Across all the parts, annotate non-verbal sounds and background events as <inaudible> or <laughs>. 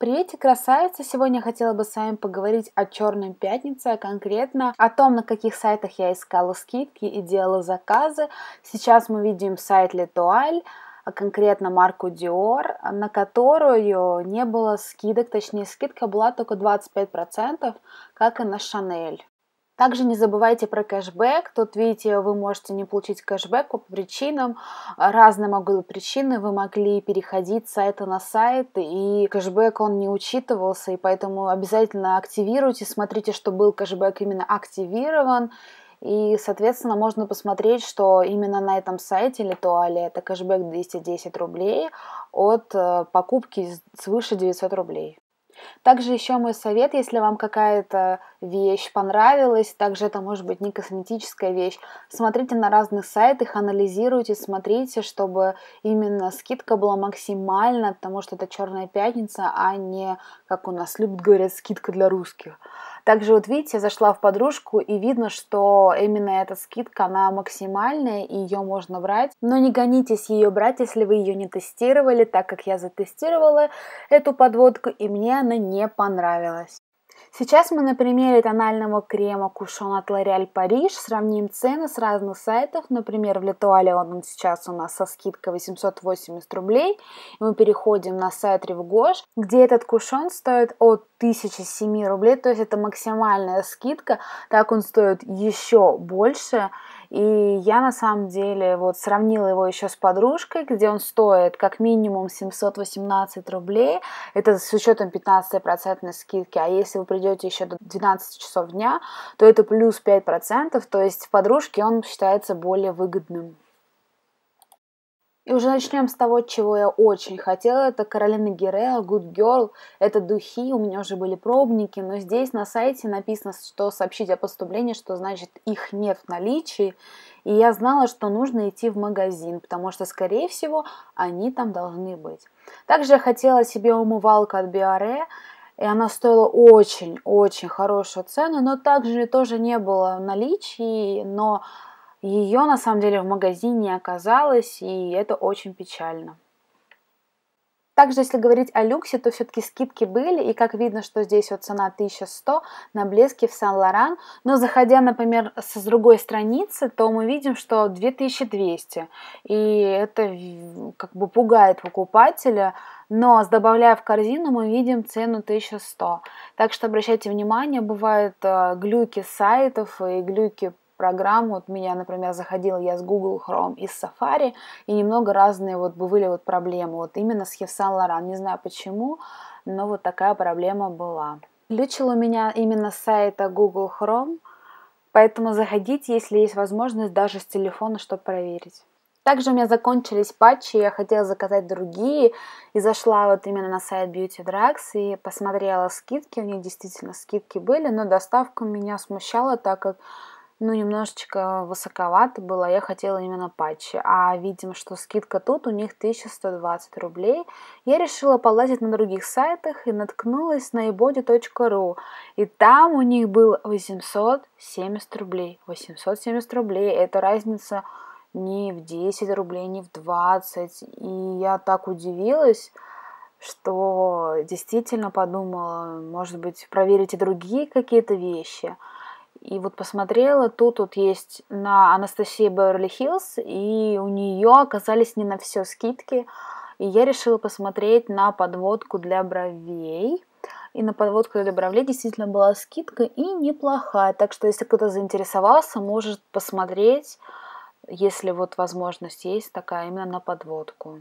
Приветик, красавица! Сегодня хотела бы с вами поговорить о черной пятнице, а конкретно о том, на каких сайтах я искала скидки и делала заказы. Сейчас мы видим сайт Летуаль, а конкретно марку Dior, на которую не было скидок, точнее скидка была только 25%, как и на Шанель. Также не забывайте про кэшбэк. Тут, видите, вы можете не получить кэшбэк по причинам. А, Разные могут быть причины. Вы могли переходить с сайта на сайт, и кэшбэк он не учитывался, и поэтому обязательно активируйте, смотрите, что был кэшбэк именно активирован. И, соответственно, можно посмотреть, что именно на этом сайте или Литуали это кэшбэк 210 рублей от э, покупки свыше 900 рублей. Также еще мой совет, если вам какая-то вещь понравилась, также это может быть не косметическая вещь, смотрите на разных сайтах, анализируйте, смотрите, чтобы именно скидка была максимальна, потому что это черная пятница, а не, как у нас любят говорят, скидка для русских. Также вот видите, я зашла в подружку и видно, что именно эта скидка, она максимальная и ее можно брать. Но не гонитесь ее брать, если вы ее не тестировали, так как я затестировала эту подводку и мне она не понравилась. Сейчас мы на примере тонального крема Кушон от L'Oréal Paris сравним цены с разных сайтов. Например, в Литуале он сейчас у нас со скидкой 880 рублей. И мы переходим на сайт Ревгош, где этот кушон стоит от 1007 рублей. То есть это максимальная скидка. Так он стоит еще больше. И я на самом деле вот сравнила его еще с подружкой, где он стоит как минимум 718 рублей. Это с учетом 15% скидки. А если вы придете еще до 12 часов дня, то это плюс 5%. То есть в подружке он считается более выгодным. И уже начнем с того, чего я очень хотела. Это Каролина Геррео, Good Girl. Это духи, у меня уже были пробники, но здесь на сайте написано, что сообщить о поступлении, что значит их нет в наличии. И я знала, что нужно идти в магазин, потому что, скорее всего, они там должны быть. Также я хотела себе умывалку от Биаре, и она стоила очень-очень хорошую цену, но также тоже не было наличий, но ее на самом деле в магазине не оказалось, и это очень печально. Также, если говорить о люксе, то все-таки скидки были, и как видно, что здесь вот цена 1100 на блеске в Сан-Лоран. Но заходя, например, с другой страницы, то мы видим, что 2200, и это как бы пугает покупателя, но с добавляя в корзину, мы видим цену 1100. Так что обращайте внимание, бывают э, глюки сайтов и глюки программ. Вот меня, например, заходила я с Google Chrome и с Safari, и немного разные вот были вот проблемы. Вот именно с Yves Saint Не знаю почему, но вот такая проблема была. Глючил у меня именно с сайта Google Chrome, поэтому заходите, если есть возможность, даже с телефона, чтобы проверить. Также у меня закончились патчи, я хотела заказать другие, и зашла вот именно на сайт Beauty Drugs и посмотрела скидки, у них действительно скидки были, но доставка меня смущала, так как ну, немножечко высоковато было, я хотела именно патчи. А видим, что скидка тут у них 1120 рублей. Я решила полазить на других сайтах и наткнулась на ebody.ru. И там у них было 870 рублей. 870 рублей, это разница не в 10 рублей, не в 20. И я так удивилась что действительно подумала, может быть, проверить и другие какие-то вещи – и вот посмотрела, тут тут есть на Анастасии Беверли-Хиллз, и у нее оказались не на все скидки. И я решила посмотреть на подводку для бровей. И на подводку для бровей действительно была скидка и неплохая. Так что, если кто-то заинтересовался, может посмотреть, если вот возможность есть такая, именно на подводку.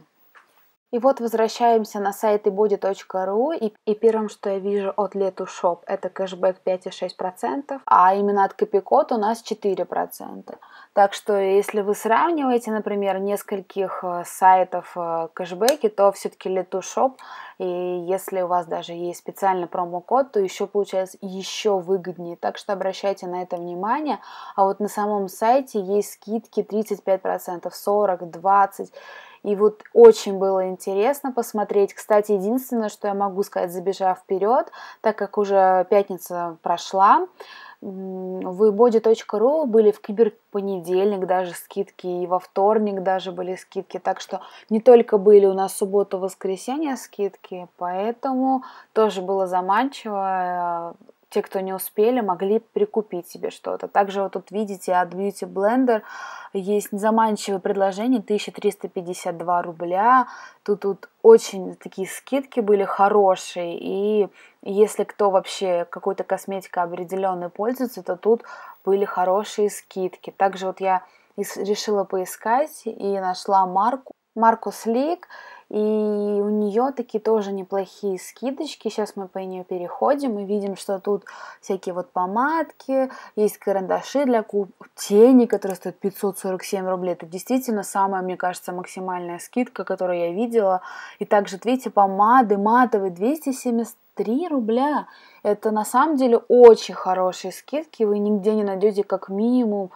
И вот возвращаемся на сайт ibody.ru, и, и первым, что я вижу от Лету Шоп, это кэшбэк 5,6%, а именно от Копикот у нас 4%. Так что если вы сравниваете, например, нескольких э, сайтов э, кэшбэки, то все-таки Лету Шоп, и если у вас даже есть специальный промокод, то еще получается еще выгоднее. Так что обращайте на это внимание. А вот на самом сайте есть скидки 35%, 40%, 20%. И вот очень было интересно посмотреть. Кстати, единственное, что я могу сказать, забежав вперед, так как уже пятница прошла, в body.ru были в киберпонедельник даже скидки, и во вторник даже были скидки, так что не только были у нас субботу-воскресенье скидки, поэтому тоже было заманчиво э, те, кто не успели, могли прикупить себе что-то. Также вот тут видите от Beauty Blender есть заманчивое предложение 1352 рубля. Тут, тут очень такие скидки были хорошие. И если кто вообще какой-то косметикой определенной пользуется, то тут были хорошие скидки. Также вот я решила поискать и нашла марку Маркус Лик. И у нее такие тоже неплохие скидочки. Сейчас мы по ней переходим мы видим, что тут всякие вот помадки, есть карандаши для куб, тени, которые стоят 547 рублей. Это действительно самая, мне кажется, максимальная скидка, которую я видела. И также, видите, помады матовые 273 рубля. Это на самом деле очень хорошие скидки. Вы нигде не найдете как минимум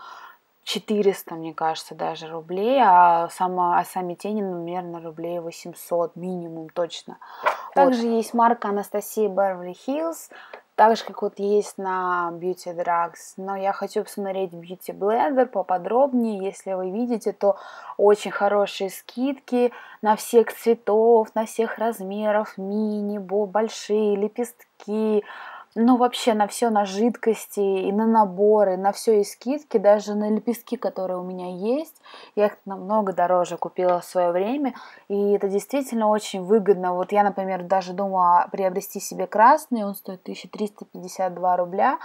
400, мне кажется, даже рублей, а, сама, а сами тени, наверное, рублей 800 минимум точно. Также вот. есть марка Анастасии Беверли Хиллз, так же, как вот есть на Beauty Drugs. Но я хочу посмотреть Beauty Blender поподробнее. Если вы видите, то очень хорошие скидки на всех цветов, на всех размеров, мини, большие лепестки, ну, вообще на все, на жидкости и на наборы, на все и скидки, даже на лепестки, которые у меня есть. Я их намного дороже купила в свое время, и это действительно очень выгодно. Вот я, например, даже думала приобрести себе красный, он стоит 1352 рубля,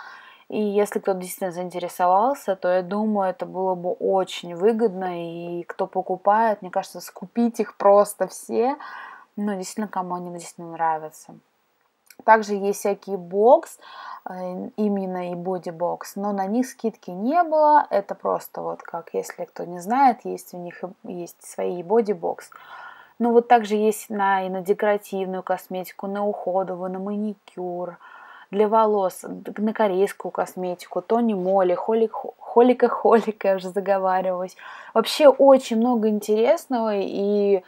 и если кто-то действительно заинтересовался, то я думаю, это было бы очень выгодно, и кто покупает, мне кажется, скупить их просто все, ну, действительно, кому они действительно нравятся. Также есть всякие бокс, э, именно и бодибокс, но на них скидки не было. Это просто вот как, если кто не знает, есть у них есть свои бодибокс. Ну вот также есть на, и на декоративную косметику, на уходовую, на маникюр, для волос, на корейскую косметику, Тони Молли, Холик, Холика Холика, я уже заговариваюсь. Вообще очень много интересного и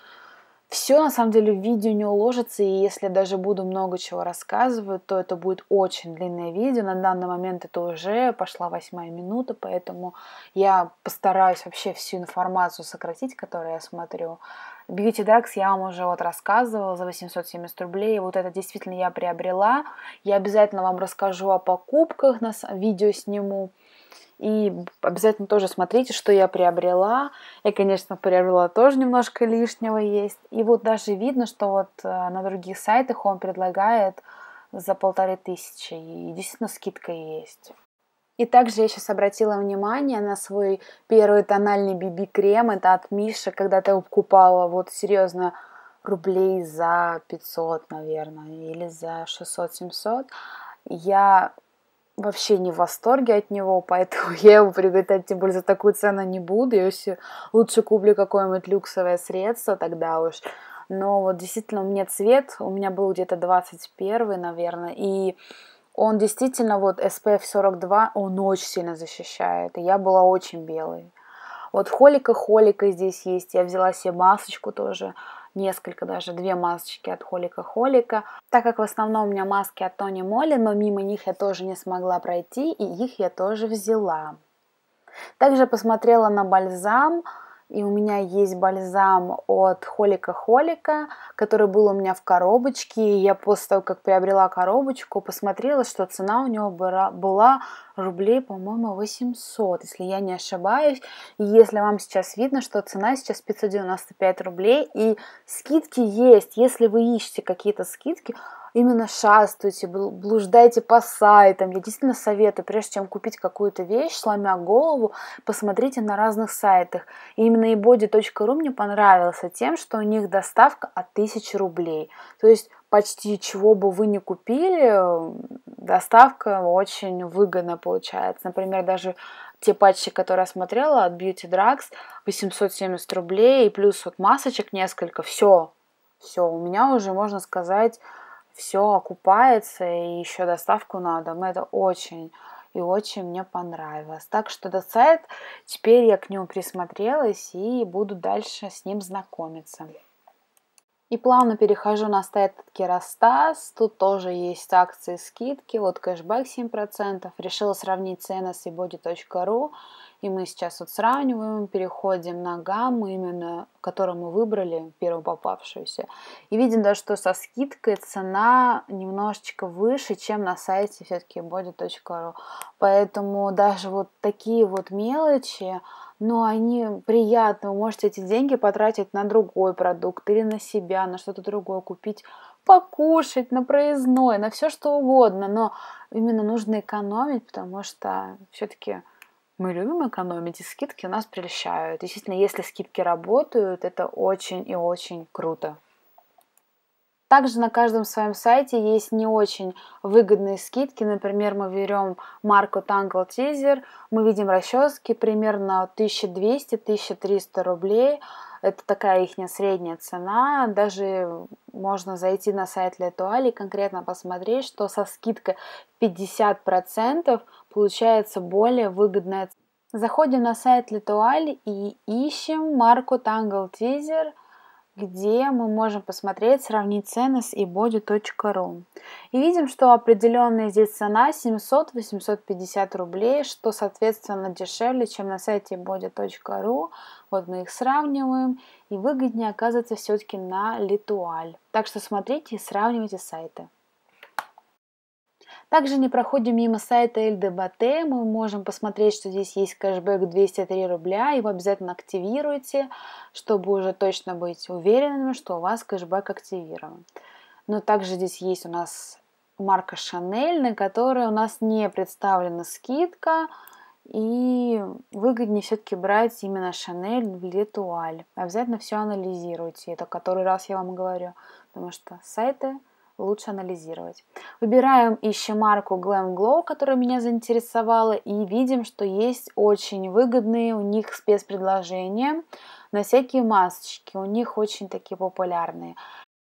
все на самом деле в видео не уложится, и если даже буду много чего рассказывать, то это будет очень длинное видео. На данный момент это уже пошла восьмая минута, поэтому я постараюсь вообще всю информацию сократить, которую я смотрю. Beauty Drugs я вам уже вот рассказывала за 870 рублей. Вот это действительно я приобрела. Я обязательно вам расскажу о покупках, на видео сниму. И обязательно тоже смотрите, что я приобрела. Я, конечно, приобрела тоже немножко лишнего есть. И вот даже видно, что вот э, на других сайтах он предлагает за полторы тысячи. И действительно скидка есть. И также я сейчас обратила внимание на свой первый тональный BB-крем. Это от Миши, когда ты его покупала. Вот серьезно, рублей за 500, наверное, или за 600-700. Я вообще не в восторге от него, <laughs> поэтому я его приобретать, тем более за такую цену не буду. если лучше куплю какое-нибудь люксовое средство тогда уж. Но вот действительно у меня цвет, у меня был где-то 21, наверное, и он действительно вот SPF 42, он очень сильно защищает, и я была очень белой. Вот холика-холика здесь есть, я взяла себе масочку тоже, несколько, даже две масочки от Холика Холика. Так как в основном у меня маски от Тони Моли, но мимо них я тоже не смогла пройти, и их я тоже взяла. Также посмотрела на бальзам, и у меня есть бальзам от Холика Холика, который был у меня в коробочке, я после того, как приобрела коробочку, посмотрела, что цена у него была, была рублей, по-моему, 800, если я не ошибаюсь, и если вам сейчас видно, что цена сейчас 595 рублей, и скидки есть, если вы ищете какие-то скидки, именно шастуйте, блуждайте по сайтам. Я действительно советую, прежде чем купить какую-то вещь, сломя голову, посмотрите на разных сайтах. И именно ebody.ru мне понравился тем, что у них доставка от 1000 рублей. То есть почти чего бы вы ни купили, доставка очень выгодно получается. Например, даже те патчи, которые я смотрела от Beauty Drugs, 870 рублей, и плюс вот масочек несколько, все, все, у меня уже, можно сказать, все окупается, и еще доставку надо, мы Это очень и очень мне понравилось. Так что этот сайт, теперь я к нему присмотрелась и буду дальше с ним знакомиться. И плавно перехожу на сайт Керастас. Тут тоже есть акции, скидки. Вот кэшбэк 7%. Решила сравнить цены с ebody.ru. И мы сейчас вот сравниваем, переходим на гамму именно, которую мы выбрали, первую попавшуюся. И видим, да, что со скидкой цена немножечко выше, чем на сайте все-таки body.ru. Поэтому даже вот такие вот мелочи, но ну, они приятны. Вы можете эти деньги потратить на другой продукт или на себя, на что-то другое, купить покушать, на проездной, на все что угодно, но именно нужно экономить, потому что все-таки мы любим экономить, и скидки у нас прельщают. Действительно, если скидки работают, это очень и очень круто. Также на каждом своем сайте есть не очень выгодные скидки. Например, мы берем марку Tangle Teaser, мы видим расчески примерно 1200-1300 рублей. Это такая их средняя цена. Даже можно зайти на сайт Летуали и конкретно посмотреть, что со скидкой 50% получается более выгодная. цена. Заходим на сайт Литуаль и ищем марку Tangle Teaser, где мы можем посмотреть, сравнить цены с ebody.ru. И видим, что определенная здесь цена 700-850 рублей, что, соответственно, дешевле, чем на сайте ebody.ru. Вот мы их сравниваем, и выгоднее оказывается все-таки на Литуаль. Так что смотрите и сравнивайте сайты. Также не проходим мимо сайта LDBT, мы можем посмотреть, что здесь есть кэшбэк 203 рубля, его обязательно активируйте, чтобы уже точно быть уверенными, что у вас кэшбэк активирован. Но также здесь есть у нас марка Шанель, на которой у нас не представлена скидка, и выгоднее все-таки брать именно Шанель в Летуаль. Обязательно все анализируйте. Это который раз я вам говорю. Потому что сайты лучше анализировать. Выбираем, ищем марку Glam Glow, которая меня заинтересовала, и видим, что есть очень выгодные у них спецпредложения на всякие масочки. У них очень такие популярные.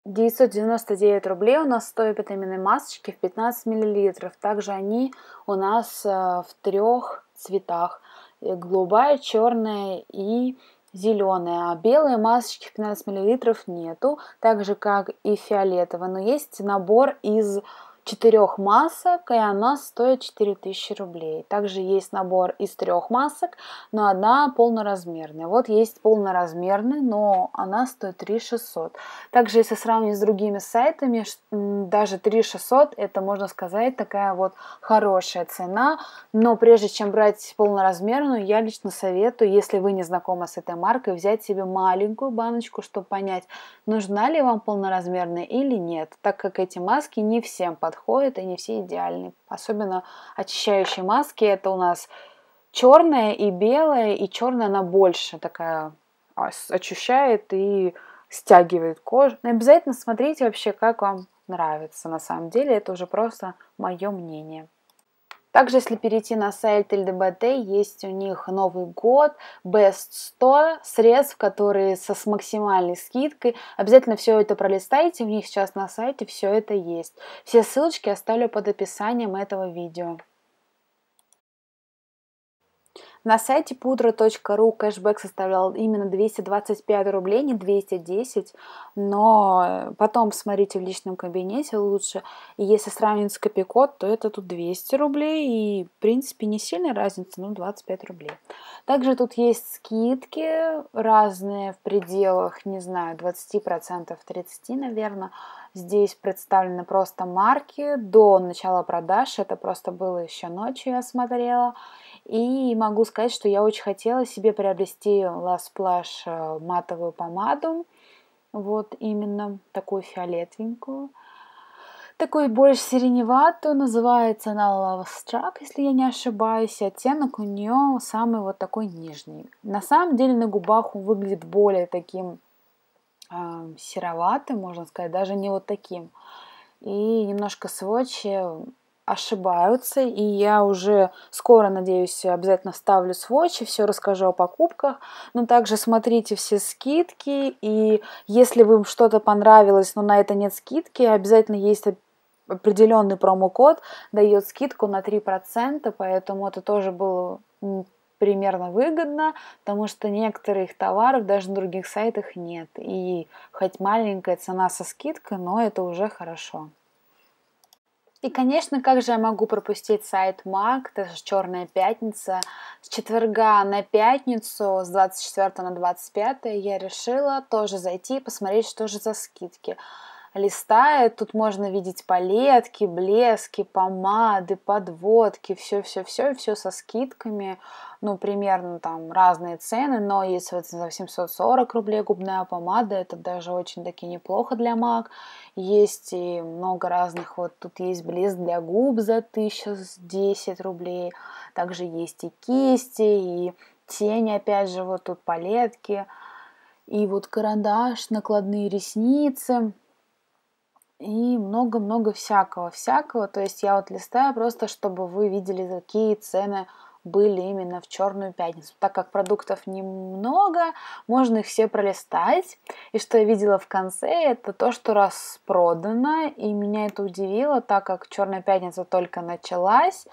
999 рублей у нас стоят витаминные масочки в 15 мл. Также они у нас э, в трех цветах. Э, голубая, черная и зеленые, а белые масочки в 15 мл нету, так же как и фиолетовая, но есть набор из четырех масок, и она стоит 4000 рублей. Также есть набор из трех масок, но одна полноразмерная. Вот есть полноразмерная, но она стоит 3600. Также, если сравнить с другими сайтами, даже 3600 это, можно сказать, такая вот хорошая цена. Но прежде чем брать полноразмерную, я лично советую, если вы не знакомы с этой маркой, взять себе маленькую баночку, чтобы понять, нужна ли вам полноразмерная или нет, так как эти маски не всем подходят подходят и не все идеальны. Особенно очищающие маски это у нас черная и белая, и черная она больше такая а, очищает и стягивает кожу. Но обязательно смотрите вообще, как вам нравится. На самом деле это уже просто мое мнение. Также, если перейти на сайт ЛДБТ, есть у них Новый год, Best 100 средств, которые со, с максимальной скидкой. Обязательно все это пролистайте, у них сейчас на сайте все это есть. Все ссылочки оставлю под описанием этого видео. На сайте pudra.ru кэшбэк составлял именно 225 рублей, не 210, но э, потом смотрите в личном кабинете лучше. И если сравнивать с копикод, то это тут 200 рублей, и в принципе не сильная разница, ну 25 рублей. Также тут есть скидки разные в пределах, не знаю, 20%, 30%, наверное. Здесь представлены просто марки до начала продаж, это просто было еще ночью я смотрела. И могу сказать, что я очень хотела себе приобрести La Splash э, матовую помаду. Вот именно такую фиолетовенькую. Такой больше сиреневатую. Называется она Love Struck, если я не ошибаюсь. Оттенок у нее самый вот такой нижний. На самом деле на губах он выглядит более таким э, сероватым, можно сказать. Даже не вот таким. И немножко сводчи ошибаются, и я уже скоро, надеюсь, обязательно вставлю сводчи, все расскажу о покупках, но также смотрите все скидки, и если вам что-то понравилось, но на это нет скидки, обязательно есть определенный промокод, дает скидку на 3%, поэтому это тоже было примерно выгодно, потому что некоторых товаров даже на других сайтах нет. И хоть маленькая цена со скидкой, но это уже хорошо. И, конечно, как же я могу пропустить сайт МАК, это же Черная Пятница. С четверга на пятницу, с 24 на 25 я решила тоже зайти и посмотреть, что же за скидки листает, тут можно видеть палетки, блески, помады, подводки, все-все-все, все со скидками, ну, примерно там разные цены, но если за 740 рублей губная помада, это даже очень таки неплохо для маг. Есть и много разных, вот тут есть блеск для губ за 1010 рублей, также есть и кисти, и тени опять же, вот тут палетки, и вот карандаш, накладные ресницы, и много-много всякого-всякого. То есть я вот листаю просто, чтобы вы видели, какие цены были именно в Черную пятницу. Так как продуктов немного, можно их все пролистать. И что я видела в конце, это то, что распродано. И меня это удивило, так как Черная пятница только началась,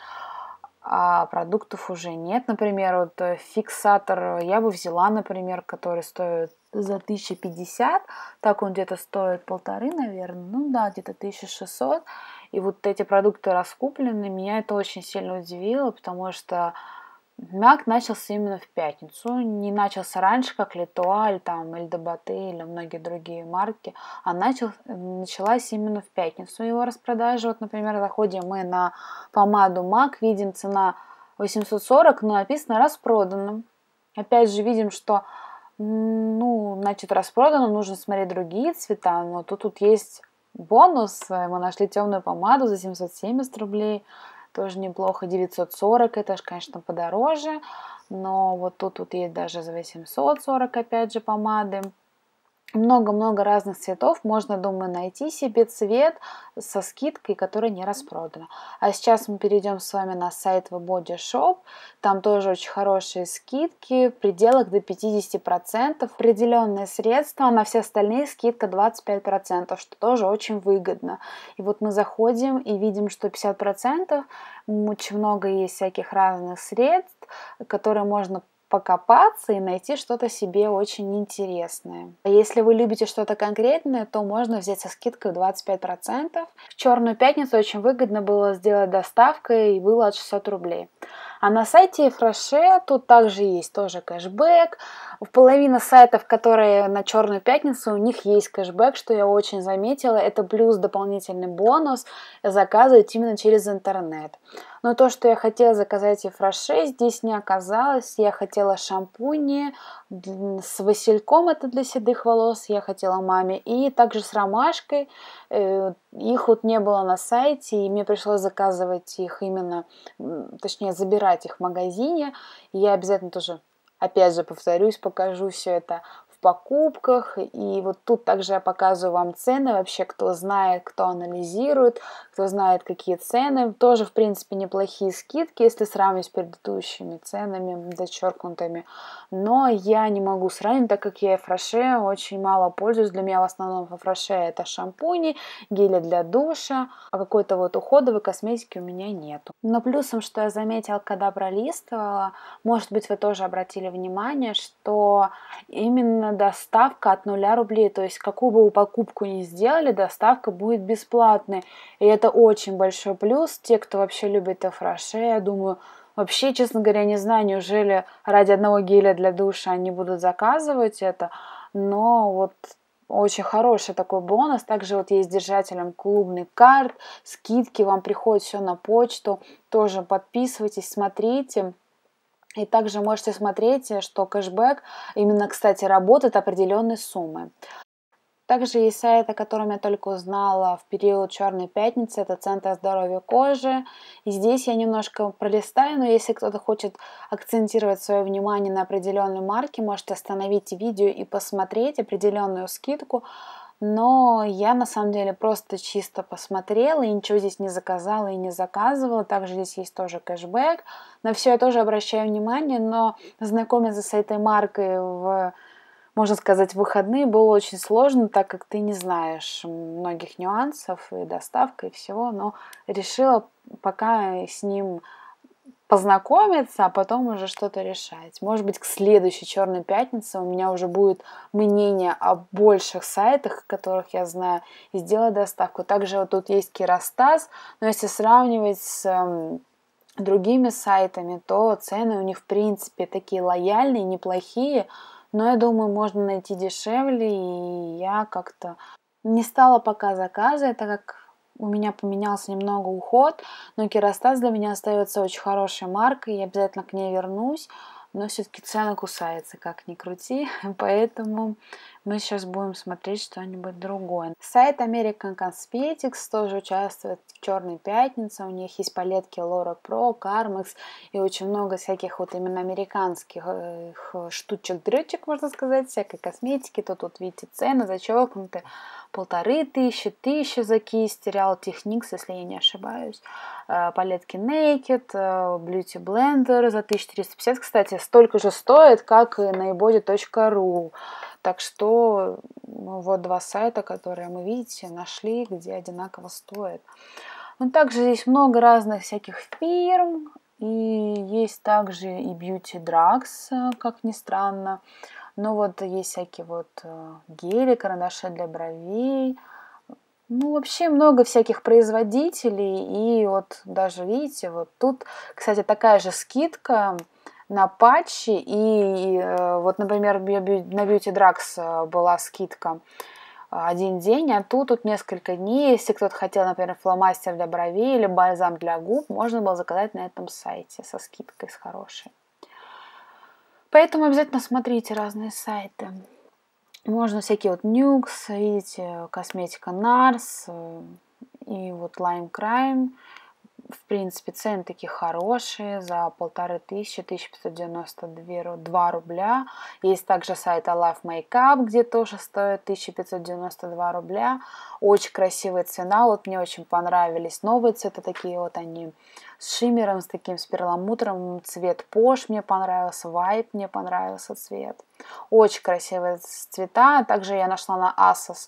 а продуктов уже нет. Например, вот э, фиксатор я бы взяла, например, который стоит за 1050, так он где-то стоит полторы, наверное, ну да, где-то 1600. И вот эти продукты раскуплены, меня это очень сильно удивило, потому что мяк начался именно в пятницу, не начался раньше, как Литуаль, там, или Добаты, или многие другие марки, а начал, началась именно в пятницу его распродажа. Вот, например, заходим мы на помаду мак, видим цена 840, но написано распродано. Опять же, видим, что ну, значит, распродано, нужно смотреть другие цвета, но тут, тут есть бонус. Э, мы нашли темную помаду за 770 рублей, тоже неплохо, 940, это же, конечно, подороже, но вот тут тут есть даже за 840, опять же, помады много-много разных цветов. Можно, думаю, найти себе цвет со скидкой, который не распродан. А сейчас мы перейдем с вами на сайт The Body Shop. Там тоже очень хорошие скидки, в пределах до 50%. Определенные средства, на все остальные скидка 25%, что тоже очень выгодно. И вот мы заходим и видим, что 50% очень много есть всяких разных средств, которые можно покопаться и найти что-то себе очень интересное. Если вы любите что-то конкретное, то можно взять со скидкой 25%. В Черную пятницу очень выгодно было сделать доставкой и было от 600 рублей. А на сайте Фреше тут также есть тоже кэшбэк. В половина сайтов, которые на Черную пятницу, у них есть кэшбэк, что я очень заметила. Это плюс дополнительный бонус заказывать именно через интернет. Но то, что я хотела заказать и фраше, здесь не оказалось. Я хотела шампуни с васильком, это для седых волос, я хотела маме. И также с ромашкой. Э, их вот не было на сайте, и мне пришлось заказывать их именно, точнее, забирать их в магазине. я обязательно тоже опять же повторюсь, покажу все это покупках. И вот тут также я показываю вам цены. Вообще, кто знает, кто анализирует, кто знает, какие цены. Тоже, в принципе, неплохие скидки, если сравнивать с предыдущими ценами, зачеркнутыми. Но я не могу сравнить, так как я и фраше очень мало пользуюсь. Для меня в основном фраше это шампуни, гели для душа, а какой-то вот уходовой косметики у меня нету. Но плюсом, что я заметила, когда пролистывала, может быть, вы тоже обратили внимание, что именно доставка от нуля рублей. То есть какую бы вы покупку ни сделали, доставка будет бесплатной. И это очень большой плюс. Те, кто вообще любит Эфраше, я думаю, вообще, честно говоря, не знаю, неужели ради одного геля для душа они будут заказывать это. Но вот очень хороший такой бонус. Также вот есть держателем клубных карт, скидки, вам приходит все на почту. Тоже подписывайтесь, смотрите. И также можете смотреть, э, что кэшбэк именно, кстати, работает определенной суммы. Также есть сайт, о котором я только узнала в период Черной пятницы, это Центр здоровья кожи. И здесь я немножко пролистаю, но если кто-то хочет акцентировать свое внимание на определенной марке, может остановить видео и посмотреть определенную скидку, но я на самом деле просто чисто посмотрела и ничего здесь не заказала и не заказывала. Также здесь есть тоже кэшбэк. На все я тоже обращаю внимание, но знакомиться с этой маркой в можно сказать, выходные было очень сложно, так как ты не знаешь многих нюансов и доставка и всего, но решила пока с ним познакомиться, а потом уже что-то решать. Может быть, к следующей черной пятнице у меня уже будет мнение о больших сайтах, которых я знаю, и сделаю доставку. Также вот тут есть Киростас, но если сравнивать с эм, другими сайтами, то цены у них, в принципе, такие лояльные, неплохие, но я думаю, можно найти дешевле, и я как-то не стала пока заказывать, так как у меня поменялся немного уход, но Керастас для меня остается очень хорошей маркой, я обязательно к ней вернусь, но все-таки цены кусается, как ни крути, <laughs> поэтому мы сейчас будем смотреть что-нибудь другое. Сайт American Cosmetics тоже участвует в Черной пятнице. У них есть палетки Laura Pro, Carmex и очень много всяких вот именно американских э, штучек-дрючек, можно сказать, всякой косметики. То тут, видите, цены зачелкнуты полторы тысячи, тысяча за кисть, Real Techniques, если я не ошибаюсь. Э, палетки Naked, э, Beauty Blender за 1350, кстати, столько же стоит, как и на ebody.ru. Так что ну, вот два сайта, которые мы, видите, нашли, где одинаково стоит. Ну также здесь много разных всяких фирм. И есть также и Beauty Drugs, э, как ни странно. Но ну, вот есть всякие вот э, гели, карандаши для бровей. Ну, вообще много всяких производителей. И вот даже, видите, вот тут, кстати, такая же скидка на патчи. И э, вот, например, на Beauty Drugs э, была скидка э, один день, а тут тут несколько дней. Если кто-то хотел, например, фломастер для бровей или бальзам для губ, можно было заказать на этом сайте со скидкой, с хорошей. Поэтому обязательно смотрите разные сайты. Можно всякие вот Нюкс, видите, косметика Nars и вот Lime Crime в принципе, цены такие хорошие, за полторы тысячи, 1592 рубля. Есть также сайт Alive Makeup, где тоже стоит 1592 рубля. Очень красивая цена, вот мне очень понравились новые цвета, такие вот они с шиммером, с таким, с перламутром, цвет пош мне понравился, вайп мне понравился цвет. Очень красивые цвета, также я нашла на Asos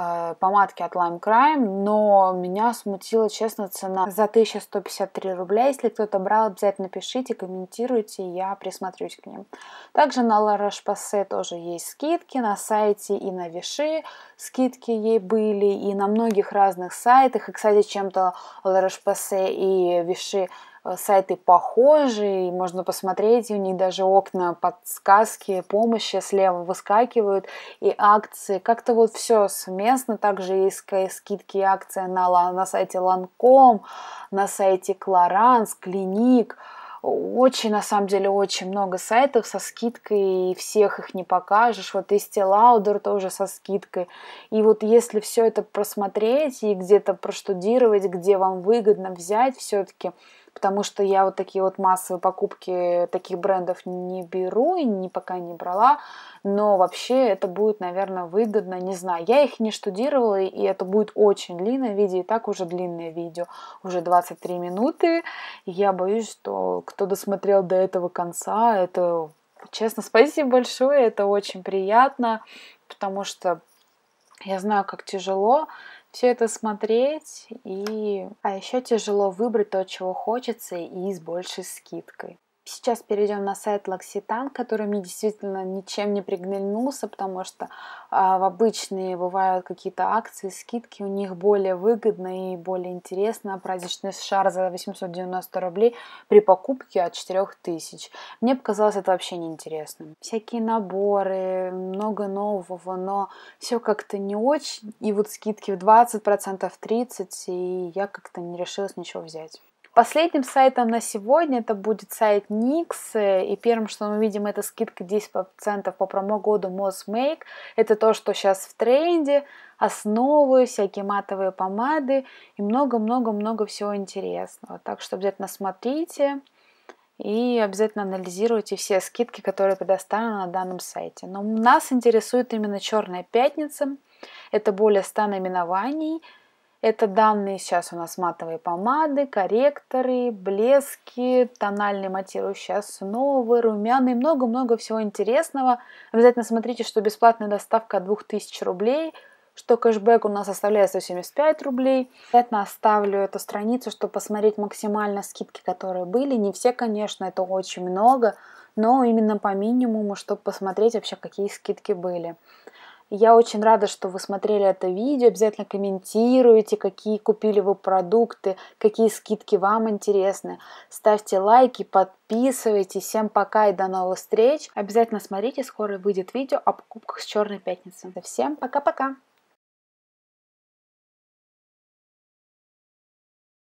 Э, помадки от Lime Crime, но меня смутила, честно, цена за 1153 рубля. Если кто-то брал, обязательно пишите, комментируйте, я присмотрюсь к ним. Также на La Roche-Posay тоже есть скидки, на сайте и на Виши скидки ей были, и на многих разных сайтах. И, кстати, чем-то La Roche-Posay и Виши Э, сайты похожие, и можно посмотреть, у них даже окна подсказки, помощи слева выскакивают, и акции, как-то вот все совместно, также есть скидки и акции на, на сайте Ланком, на сайте Кларанс, Клиник, очень, на самом деле, очень много сайтов со скидкой, и всех их не покажешь. Вот Исти Лаудер тоже со скидкой. И вот если все это просмотреть и где-то проштудировать, где вам выгодно взять все-таки, потому что я вот такие вот массовые покупки таких брендов не беру и ни пока не брала, но вообще это будет, наверное, выгодно, не знаю. Я их не штудировала, и это будет очень длинное видео, и так уже длинное видео, уже 23 минуты. Я боюсь, что кто досмотрел до этого конца, это, честно, <laughs> спасибо большое, это очень приятно, потому что я знаю, как тяжело, все это смотреть. И... А еще тяжело выбрать то, чего хочется, и с большей скидкой. Сейчас перейдем на сайт Лакситан, который мне действительно ничем не приглянулся, потому что а, в обычные бывают какие-то акции, скидки, у них более выгодно и более интересно. Праздничный шар за 890 рублей при покупке от 4000. Мне показалось это вообще неинтересным. Всякие наборы, много нового, но все как-то не очень. И вот скидки в 20%, 30%, и я как-то не решилась ничего взять. Последним сайтом на сегодня это будет сайт Nix. И первым, что мы видим, это скидка 10% по промокоду MOSMAKE. Это то, что сейчас в тренде. Основы, всякие матовые помады и много-много-много всего интересного. Так что обязательно смотрите и обязательно анализируйте все скидки, которые предоставлены на данном сайте. Но нас интересует именно «Черная пятница». Это более 100 наименований, это данные сейчас у нас матовые помады, корректоры, блески, тональные матирующие основы, румяны, много-много всего интересного. Обязательно смотрите, что бесплатная доставка 2000 рублей – что кэшбэк у нас составляет 175 рублей. Обязательно оставлю эту страницу, чтобы посмотреть максимально скидки, которые были. Не все, конечно, это очень много, но именно по минимуму, чтобы посмотреть вообще, какие скидки были. Я очень рада, что вы смотрели это видео. Обязательно комментируйте, какие купили вы продукты, какие скидки вам интересны. Ставьте лайки, подписывайтесь. Всем пока и до новых встреч. Обязательно смотрите, скоро выйдет видео о покупках с Черной пятницы. Всем пока-пока!